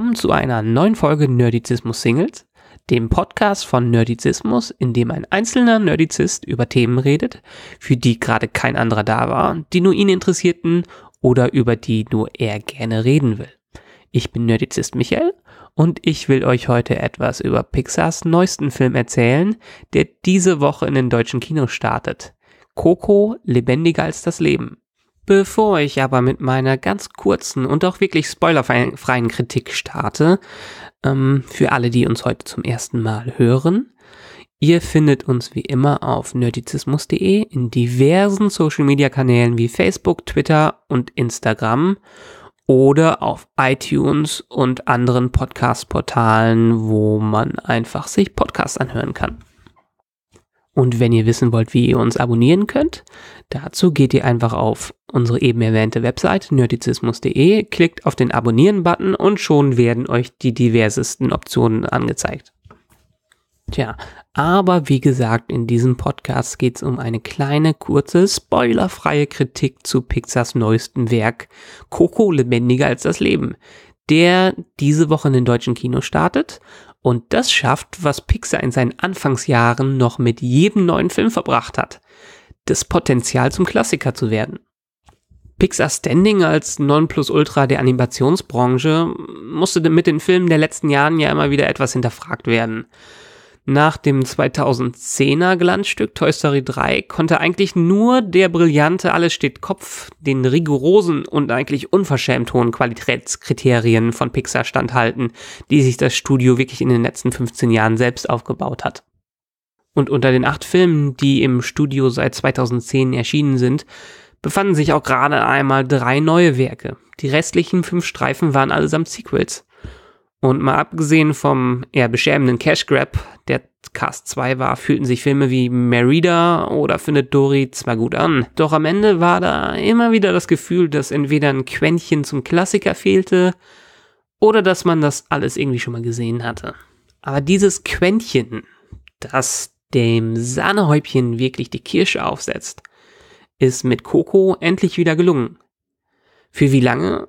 willkommen zu einer neuen Folge Nerdizismus Singles, dem Podcast von Nerdizismus, in dem ein einzelner Nerdizist über Themen redet, für die gerade kein anderer da war, die nur ihn interessierten oder über die nur er gerne reden will. Ich bin Nerdizist Michael und ich will euch heute etwas über Pixars neuesten Film erzählen, der diese Woche in den deutschen Kinos startet. Coco lebendiger als das Leben. Bevor ich aber mit meiner ganz kurzen und auch wirklich spoilerfreien Kritik starte, ähm, für alle, die uns heute zum ersten Mal hören, ihr findet uns wie immer auf nerdizismus.de in diversen Social-Media-Kanälen wie Facebook, Twitter und Instagram oder auf iTunes und anderen Podcast-Portalen, wo man einfach sich Podcasts anhören kann. Und wenn ihr wissen wollt, wie ihr uns abonnieren könnt, dazu geht ihr einfach auf unsere eben erwähnte Website nerdizismus.de, klickt auf den Abonnieren-Button und schon werden euch die diversesten Optionen angezeigt. Tja, aber wie gesagt, in diesem Podcast geht es um eine kleine, kurze, spoilerfreie Kritik zu Pixars neuestem Werk Coco lebendiger als das Leben, der diese Woche in den deutschen Kino startet. Und das schafft, was Pixar in seinen Anfangsjahren noch mit jedem neuen Film verbracht hat. Das Potenzial zum Klassiker zu werden. Pixar Standing als Nonplusultra der Animationsbranche musste mit den Filmen der letzten Jahren ja immer wieder etwas hinterfragt werden nach dem 2010er Glanzstück Toy Story 3 konnte eigentlich nur der brillante Alles steht Kopf den rigorosen und eigentlich unverschämt hohen Qualitätskriterien von Pixar standhalten, die sich das Studio wirklich in den letzten 15 Jahren selbst aufgebaut hat. Und unter den acht Filmen, die im Studio seit 2010 erschienen sind, befanden sich auch gerade einmal drei neue Werke. Die restlichen fünf Streifen waren allesamt Sequels. Und mal abgesehen vom eher beschämenden Cash Grab, der Cast 2 war, fühlten sich Filme wie Merida oder Findet Dory zwar gut an, doch am Ende war da immer wieder das Gefühl, dass entweder ein Quäntchen zum Klassiker fehlte oder dass man das alles irgendwie schon mal gesehen hatte. Aber dieses Quäntchen, das dem Sahnehäubchen wirklich die Kirsche aufsetzt, ist mit Coco endlich wieder gelungen. Für wie lange?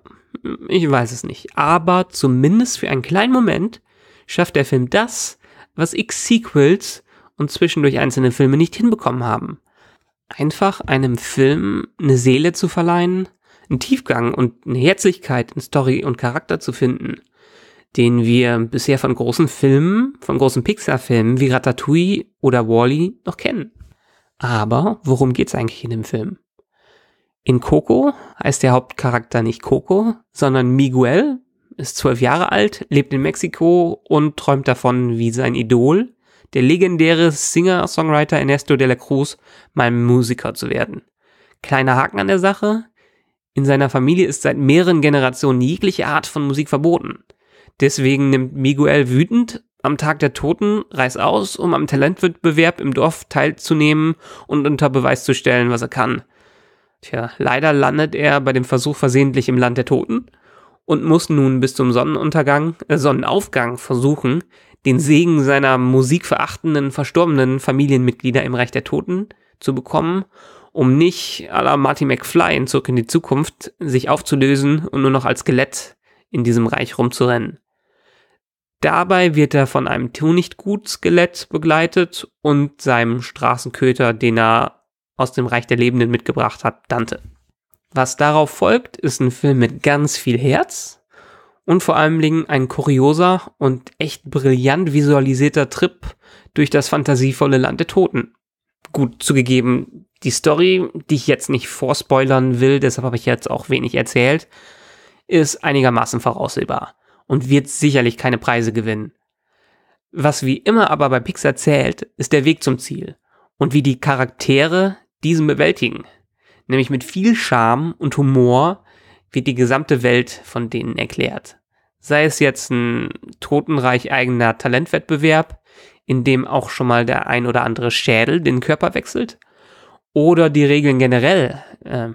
Ich weiß es nicht. Aber zumindest für einen kleinen Moment schafft der Film das, was x Sequels und zwischendurch einzelne Filme nicht hinbekommen haben. Einfach einem Film eine Seele zu verleihen, einen Tiefgang und eine Herzlichkeit in Story und Charakter zu finden, den wir bisher von großen Filmen, von großen Pixar-Filmen wie Ratatouille oder Wally -E noch kennen. Aber worum geht's eigentlich in dem Film? In Coco heißt der Hauptcharakter nicht Coco, sondern Miguel, ist zwölf Jahre alt, lebt in Mexiko und träumt davon, wie sein Idol, der legendäre Singer-Songwriter Ernesto de la Cruz, mal Musiker zu werden. Kleiner Haken an der Sache, in seiner Familie ist seit mehreren Generationen jegliche Art von Musik verboten. Deswegen nimmt Miguel wütend am Tag der Toten Reis aus, um am Talentwettbewerb im Dorf teilzunehmen und unter Beweis zu stellen, was er kann. Tja, leider landet er bei dem Versuch versehentlich im Land der Toten und muss nun bis zum Sonnenuntergang, äh, Sonnenaufgang versuchen, den Segen seiner musikverachtenden, verstorbenen Familienmitglieder im Reich der Toten zu bekommen, um nicht à la Marty McFly in Zurück in die Zukunft sich aufzulösen und nur noch als Skelett in diesem Reich rumzurennen. Dabei wird er von einem Tunichtgut-Skelett begleitet und seinem Straßenköter, den er aus dem Reich der Lebenden mitgebracht hat, Dante. Was darauf folgt, ist ein Film mit ganz viel Herz und vor allem ein kurioser und echt brillant visualisierter Trip durch das fantasievolle Land der Toten. Gut, zugegeben, die Story, die ich jetzt nicht vorspoilern will, deshalb habe ich jetzt auch wenig erzählt, ist einigermaßen voraussehbar und wird sicherlich keine Preise gewinnen. Was wie immer aber bei Pixar zählt, ist der Weg zum Ziel und wie die Charaktere diesem bewältigen. Nämlich mit viel Charme und Humor wird die gesamte Welt von denen erklärt. Sei es jetzt ein totenreich eigener Talentwettbewerb, in dem auch schon mal der ein oder andere Schädel den Körper wechselt, oder die Regeln generell, äh,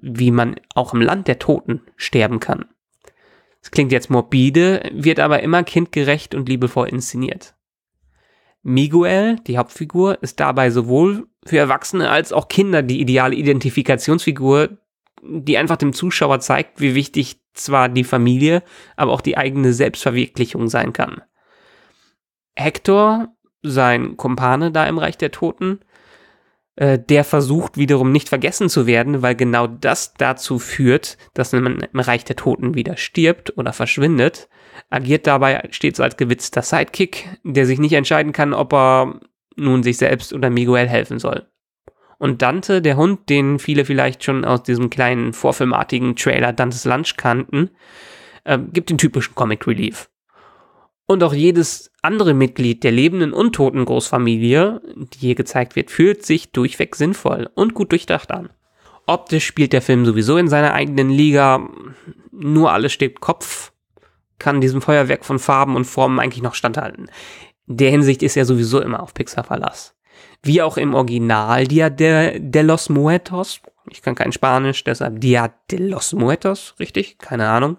wie man auch im Land der Toten sterben kann. Es klingt jetzt morbide, wird aber immer kindgerecht und liebevoll inszeniert. Miguel, die Hauptfigur, ist dabei sowohl für Erwachsene als auch Kinder die ideale Identifikationsfigur, die einfach dem Zuschauer zeigt, wie wichtig zwar die Familie, aber auch die eigene Selbstverwirklichung sein kann. Hector, sein Kumpane da im Reich der Toten, äh, der versucht wiederum nicht vergessen zu werden, weil genau das dazu führt, dass man im Reich der Toten wieder stirbt oder verschwindet, agiert dabei stets als gewitzter Sidekick, der sich nicht entscheiden kann, ob er nun sich selbst oder Miguel helfen soll. Und Dante, der Hund, den viele vielleicht schon aus diesem kleinen vorfilmartigen Trailer Dantes Lunch kannten, äh, gibt den typischen Comic Relief. Und auch jedes andere Mitglied der lebenden und toten Großfamilie, die hier gezeigt wird, fühlt sich durchweg sinnvoll und gut durchdacht an. Optisch spielt der Film sowieso in seiner eigenen Liga, nur alles steht Kopf, kann diesem Feuerwerk von Farben und Formen eigentlich noch standhalten. In der Hinsicht ist er sowieso immer auf Pixar Verlass. Wie auch im Original Dia de, de los Muertos, ich kann kein Spanisch, deshalb Dia de los Muertos, richtig? Keine Ahnung.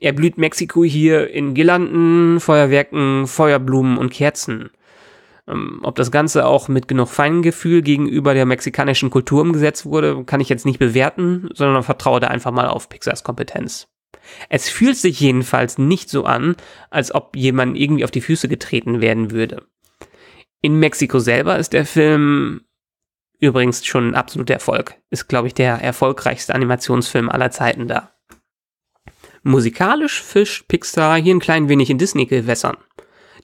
Er blüht Mexiko hier in Girlanden, Feuerwerken, Feuerblumen und Kerzen. Ähm, ob das Ganze auch mit genug Feingefühl gegenüber der mexikanischen Kultur umgesetzt wurde, kann ich jetzt nicht bewerten, sondern vertraue da einfach mal auf Pixars Kompetenz. Es fühlt sich jedenfalls nicht so an, als ob jemand irgendwie auf die Füße getreten werden würde. In Mexiko selber ist der Film übrigens schon ein absoluter Erfolg. Ist, glaube ich, der erfolgreichste Animationsfilm aller Zeiten da. Musikalisch fischt Pixar hier ein klein wenig in Disney-Gewässern.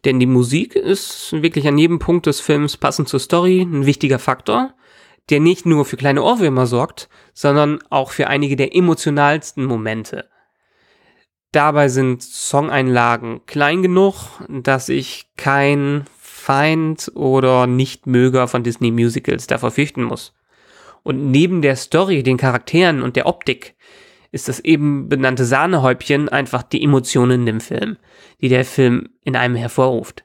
Denn die Musik ist wirklich an jedem Punkt des Films passend zur Story ein wichtiger Faktor, der nicht nur für kleine Ohrwürmer sorgt, sondern auch für einige der emotionalsten Momente. Dabei sind Songeinlagen klein genug, dass ich kein Feind oder Nichtmöger von Disney Musicals davor fürchten muss. Und neben der Story, den Charakteren und der Optik ist das eben benannte Sahnehäubchen einfach die Emotionen im Film, die der Film in einem hervorruft.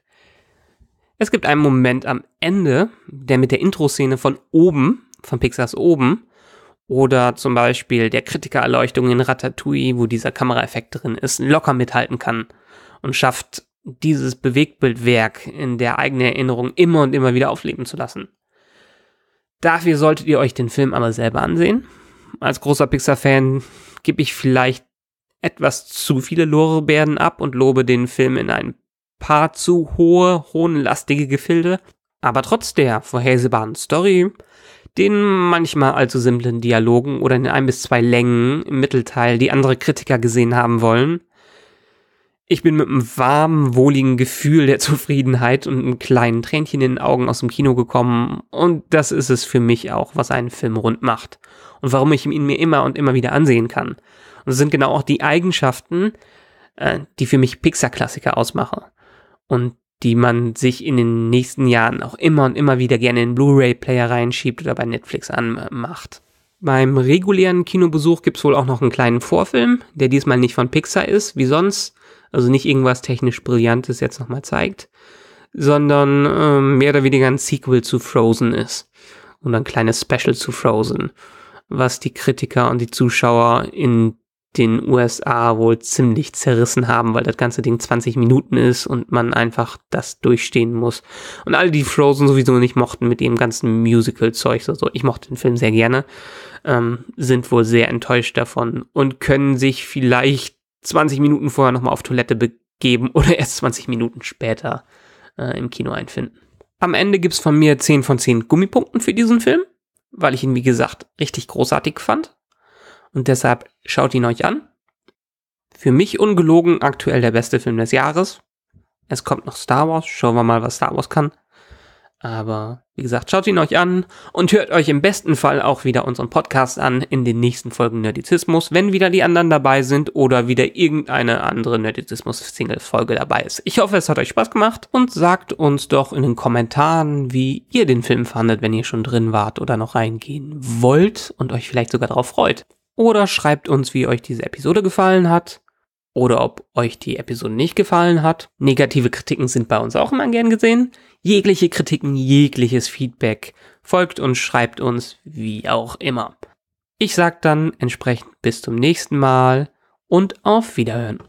Es gibt einen Moment am Ende, der mit der Intro-Szene von oben, von Pixars oben, oder zum Beispiel der Kritikererleuchtung in Ratatouille, wo dieser Kameraeffekt drin ist, locker mithalten kann und schafft, dieses Bewegtbildwerk in der eigenen Erinnerung immer und immer wieder aufleben zu lassen. Dafür solltet ihr euch den Film aber selber ansehen als großer Pixar-Fan gebe ich vielleicht etwas zu viele Lorbeeren ab und lobe den Film in ein paar zu hohe, hohnlastige Gefilde. Aber trotz der vorhersehbaren Story, den manchmal allzu simplen Dialogen oder in ein bis zwei Längen im Mittelteil, die andere Kritiker gesehen haben wollen, ich bin mit einem warmen, wohligen Gefühl der Zufriedenheit und einem kleinen Tränchen in den Augen aus dem Kino gekommen. Und das ist es für mich auch, was einen Film rund macht. Und warum ich ihn mir immer und immer wieder ansehen kann. Und es sind genau auch die Eigenschaften, äh, die für mich Pixar-Klassiker ausmachen. Und die man sich in den nächsten Jahren auch immer und immer wieder gerne in Blu-ray-Player reinschiebt oder bei Netflix anmacht. Beim regulären Kinobesuch gibt's wohl auch noch einen kleinen Vorfilm, der diesmal nicht von Pixar ist, wie sonst, also nicht irgendwas technisch Brillantes jetzt nochmal zeigt, sondern ähm, mehr oder weniger ein Sequel zu Frozen ist und ein kleines Special zu Frozen, was die Kritiker und die Zuschauer in den USA wohl ziemlich zerrissen haben, weil das ganze Ding 20 Minuten ist und man einfach das durchstehen muss. Und alle, die Frozen sowieso nicht mochten mit dem ganzen Musical-Zeug, so, so, ich mochte den Film sehr gerne, ähm, sind wohl sehr enttäuscht davon und können sich vielleicht 20 Minuten vorher nochmal auf Toilette begeben oder erst 20 Minuten später äh, im Kino einfinden. Am Ende gibt's von mir 10 von 10 Gummipunkten für diesen Film, weil ich ihn, wie gesagt, richtig großartig fand. Und deshalb schaut ihn euch an. Für mich ungelogen aktuell der beste Film des Jahres. Es kommt noch Star Wars, schauen wir mal, was Star Wars kann. Aber wie gesagt, schaut ihn euch an und hört euch im besten Fall auch wieder unseren Podcast an in den nächsten Folgen Nerdizismus, wenn wieder die anderen dabei sind oder wieder irgendeine andere Nerdizismus-Single-Folge dabei ist. Ich hoffe, es hat euch Spaß gemacht und sagt uns doch in den Kommentaren, wie ihr den Film fandet, wenn ihr schon drin wart oder noch reingehen wollt und euch vielleicht sogar darauf freut. Oder schreibt uns, wie euch diese Episode gefallen hat oder ob euch die Episode nicht gefallen hat. Negative Kritiken sind bei uns auch immer gern gesehen. Jegliche Kritiken, jegliches Feedback folgt und schreibt uns wie auch immer. Ich sag dann entsprechend bis zum nächsten Mal und auf Wiederhören.